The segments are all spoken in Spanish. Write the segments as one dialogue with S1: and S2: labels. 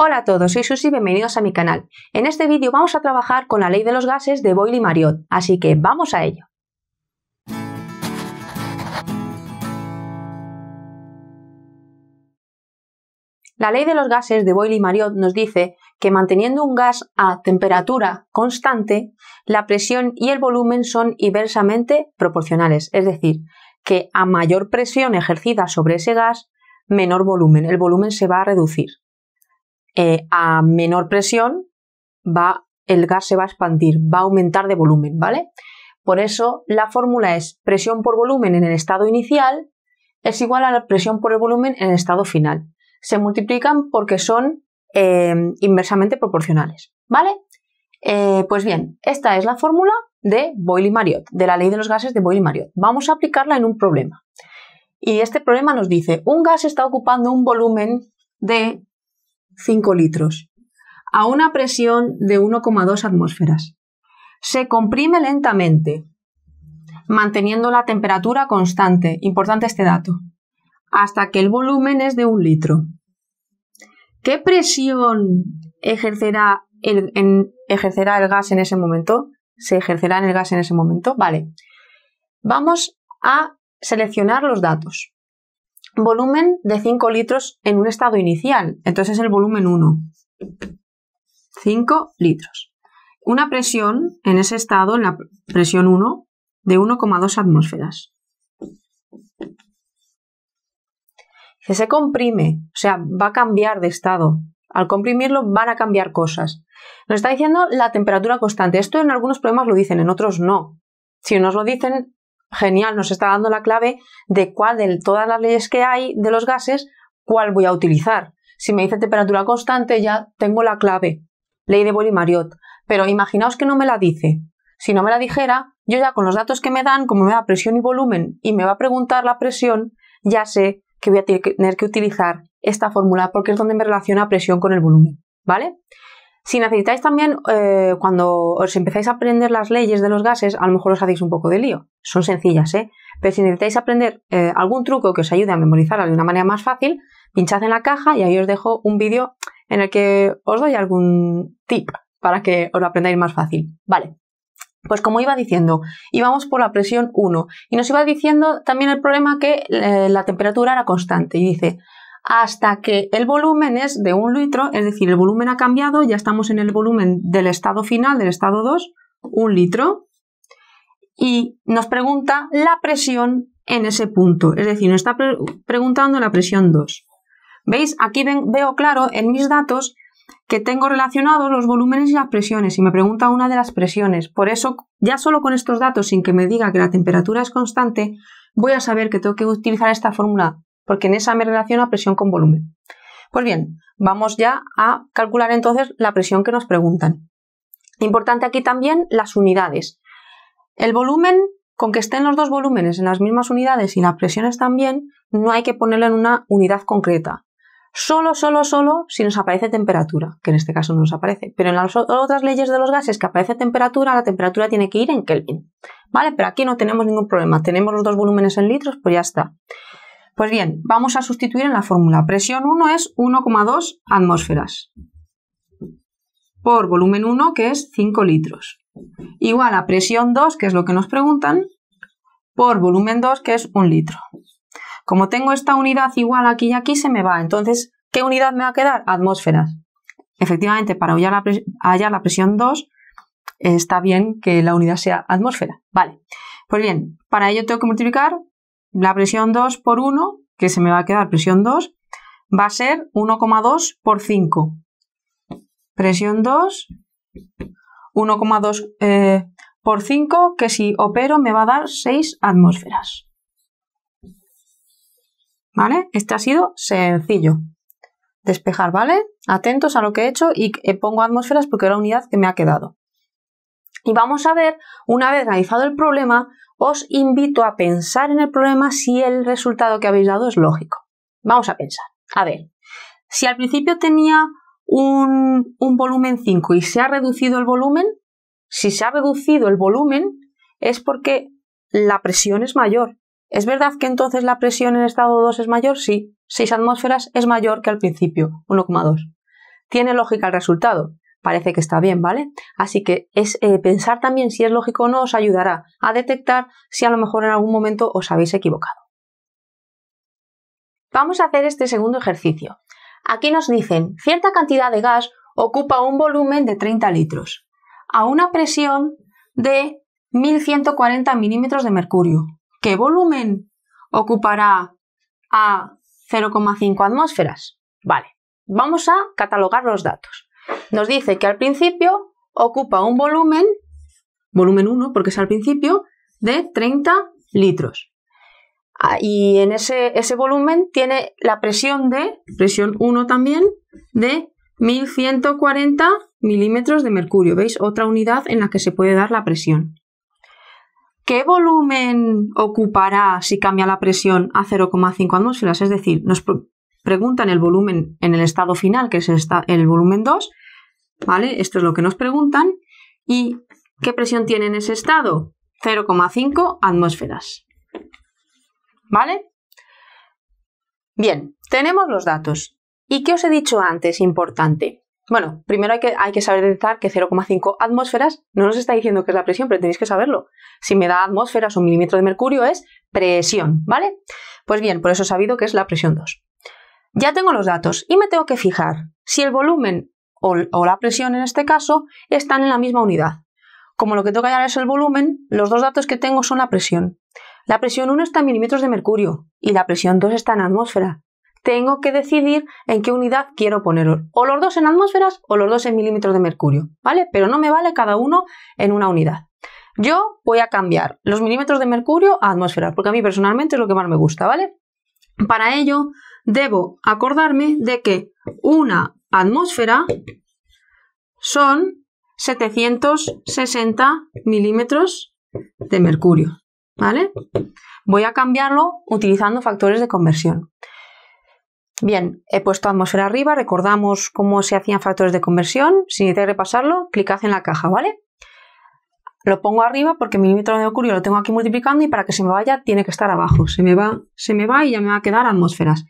S1: Hola a todos, soy Susi y bienvenidos a mi canal. En este vídeo vamos a trabajar con la ley de los gases de Boyle y Mariot, así que vamos a ello. La ley de los gases de Boyle y Mariot nos dice que manteniendo un gas a temperatura constante, la presión y el volumen son inversamente proporcionales, es decir, que a mayor presión ejercida sobre ese gas, menor volumen, el volumen se va a reducir. Eh, a menor presión va, el gas se va a expandir, va a aumentar de volumen, ¿vale? Por eso la fórmula es presión por volumen en el estado inicial es igual a la presión por el volumen en el estado final. Se multiplican porque son em, inversamente proporcionales, ¿vale? Eh, pues bien, esta es la fórmula de Boyle y de la ley de los gases de Boyle y Vamos a aplicarla en un problema. Y este problema nos dice, un gas está ocupando un volumen de 5 litros, a una presión de 1,2 atmósferas. Se comprime lentamente, manteniendo la temperatura constante, importante este dato, hasta que el volumen es de un litro. ¿Qué presión ejercerá el, ejercerá el gas en ese momento? ¿Se ejercerá en el gas en ese momento? Vale. Vamos a seleccionar los datos volumen de 5 litros en un estado inicial. Entonces es el volumen 1. 5 litros. Una presión en ese estado, en la presión 1, de 1,2 atmósferas. se comprime, o sea, va a cambiar de estado. Al comprimirlo van a cambiar cosas. Nos está diciendo la temperatura constante. Esto en algunos problemas lo dicen, en otros no. Si nos lo dicen, genial, nos está dando la clave de cuál de todas las leyes que hay de los gases, cuál voy a utilizar. Si me dice temperatura constante, ya tengo la clave, ley de Boyle Pero imaginaos que no me la dice. Si no me la dijera, yo ya con los datos que me dan, como me da presión y volumen y me va a preguntar la presión, ya sé que voy a tener que utilizar esta fórmula porque es donde me relaciona presión con el volumen. ¿Vale? Si necesitáis también, eh, cuando os empezáis a aprender las leyes de los gases, a lo mejor os hacéis un poco de lío. Son sencillas, ¿eh? Pero si necesitáis aprender eh, algún truco que os ayude a memorizar de una manera más fácil, pinchad en la caja y ahí os dejo un vídeo en el que os doy algún tip para que os lo aprendáis más fácil. Vale. Pues como iba diciendo, íbamos por la presión 1 y nos iba diciendo también el problema que eh, la temperatura era constante y dice, hasta que el volumen es de un litro, es decir, el volumen ha cambiado, ya estamos en el volumen del estado final, del estado 2, un litro, y nos pregunta la presión en ese punto, es decir, nos está preguntando la presión 2. ¿Veis? Aquí veo claro en mis datos que tengo relacionados los volúmenes y las presiones y me pregunta una de las presiones. Por eso, ya solo con estos datos, sin que me diga que la temperatura es constante, voy a saber que tengo que utilizar esta fórmula porque en esa me relaciona presión con volumen. Pues bien, vamos ya a calcular entonces la presión que nos preguntan. Importante aquí también las unidades. El volumen, con que estén los dos volúmenes en las mismas unidades y las presiones también, no hay que ponerlo en una unidad concreta. Solo, solo, solo si nos aparece temperatura, que en este caso no nos aparece. Pero en las otras leyes de los gases que aparece temperatura, la temperatura tiene que ir en Kelvin. ¿Vale? Pero aquí no tenemos ningún problema. Tenemos los dos volúmenes en litros, pues ya está. Pues bien, vamos a sustituir en la fórmula. Presión 1 es 1,2 atmósferas por volumen 1, que es 5 litros. Igual a presión 2, que es lo que nos preguntan, por volumen 2, que es 1 litro. Como tengo esta unidad igual aquí y aquí, se me va. Entonces, ¿qué unidad me va a quedar? Atmósferas. Efectivamente, para hallar la, hallar la presión 2, está bien que la unidad sea atmósfera. Vale. Pues bien, para ello tengo que multiplicar la presión 2 por 1, que se me va a quedar presión 2, va a ser 1,2 por 5. Presión 2, 1,2 eh, por 5, que si opero me va a dar 6 atmósferas. ¿Vale? Este ha sido sencillo. Despejar, ¿vale? Atentos a lo que he hecho y pongo atmósferas porque es la unidad que me ha quedado. Y vamos a ver, una vez analizado el problema, os invito a pensar en el problema si el resultado que habéis dado es lógico. Vamos a pensar. A ver, si al principio tenía un, un volumen 5 y se ha reducido el volumen, si se ha reducido el volumen es porque la presión es mayor. ¿Es verdad que entonces la presión en estado 2 es mayor? Sí, 6 atmósferas es mayor que al principio, 1,2. ¿Tiene lógica el resultado? parece que está bien, ¿vale? Así que es eh, pensar también si es lógico o no os ayudará a detectar si a lo mejor en algún momento os habéis equivocado. Vamos a hacer este segundo ejercicio. Aquí nos dicen, cierta cantidad de gas ocupa un volumen de 30 litros a una presión de 1140 milímetros de mercurio. ¿Qué volumen ocupará a 0,5 atmósferas? Vale, vamos a catalogar los datos. Nos dice que al principio ocupa un volumen, volumen 1 porque es al principio, de 30 litros. Ah, y en ese, volumen tiene la presión de, presión 1 también, de 1140 milímetros de mercurio. ¿Veis? Otra unidad en la que se puede dar la presión. ¿Qué volumen ocupará si cambia la presión a 0,5 atmósferas? Es decir, nos preguntan el volumen en el estado final, que es el, volumen 2, ¿vale? Esto es lo que nos preguntan. ¿Y qué presión tiene en ese estado? 0,5 atmósferas. ¿Vale? Bien, tenemos los datos. ¿Y qué os he dicho antes? Importante. Bueno, primero hay que, hay que saber detectar que 0,5 atmósferas no nos está diciendo que es la presión, pero tenéis que saberlo. Si me da atmósferas o milímetro de mercurio es presión, ¿vale? Pues bien, por eso he sabido que es la presión 2. Ya tengo los datos y me tengo que fijar si el volumen o, la presión en este caso están en la misma unidad. Como lo que tengo que hallar es el volumen, los dos datos que tengo son la presión. La presión 1 está en milímetros de mercurio y la presión 2 está en atmósfera. Tengo que decidir en qué unidad quiero poner, O los dos en atmósferas o los dos en milímetros de mercurio, ¿vale? Pero no me vale cada uno en una unidad. Yo voy a cambiar los milímetros de mercurio a atmósferas, porque a mí personalmente es lo que más me gusta, ¿vale? Para ello, debo acordarme de que una atmósfera son 760 milímetros de mercurio. ¿Vale? Voy a cambiarlo utilizando factores de conversión. Bien, he puesto atmósfera arriba, recordamos cómo se hacían factores de conversión. Si necesitáis repasarlo, clicad en la caja, ¿vale? Lo pongo arriba porque milímetro de mercurio lo tengo aquí multiplicando y para que se me vaya tiene que estar abajo. Se me va, se me va y ya me va a quedar atmósferas.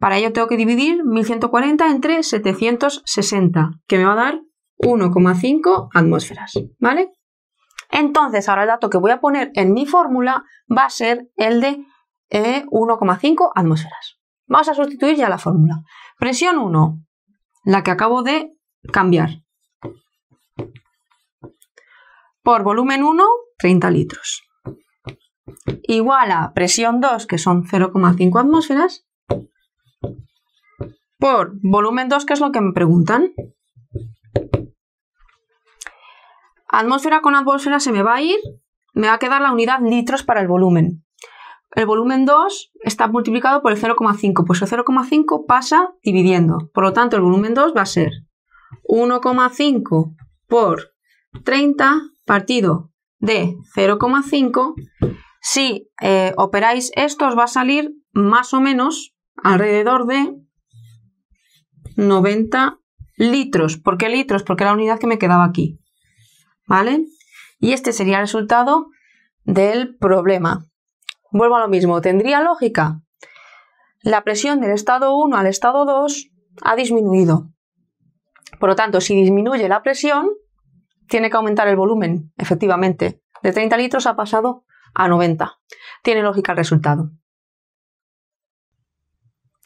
S1: Para ello tengo que dividir 1140 entre 760, que me va a dar 1,5 atmósferas, ¿vale? Entonces, ahora el dato que voy a poner en mi fórmula va a ser el de 1,5 eh, atmósferas. Vamos a sustituir ya la fórmula. Presión 1, la que acabo de cambiar. Por volumen 1, 30 litros. Igual a presión 2, que son 0,5 atmósferas, por volumen 2, que es lo que me preguntan. Atmósfera con atmósfera se me va a ir, me va a quedar la unidad litros para el volumen. El volumen 2 está multiplicado por el 0,5, pues el 0,5 pasa dividiendo. Por lo tanto, el volumen 2 va a ser 1,5 por 30 partido de 0,5. Si eh, operáis esto, os va a salir más o menos alrededor de 90 litros. ¿Por qué litros? Porque la unidad que me quedaba aquí. ¿Vale? Y este sería el resultado del problema. Vuelvo a lo mismo, ¿tendría lógica? La presión del estado 1 al estado 2 ha disminuido. Por lo tanto, si disminuye la presión, tiene que aumentar el volumen, efectivamente. De 30 litros ha pasado a 90. Tiene lógica el resultado.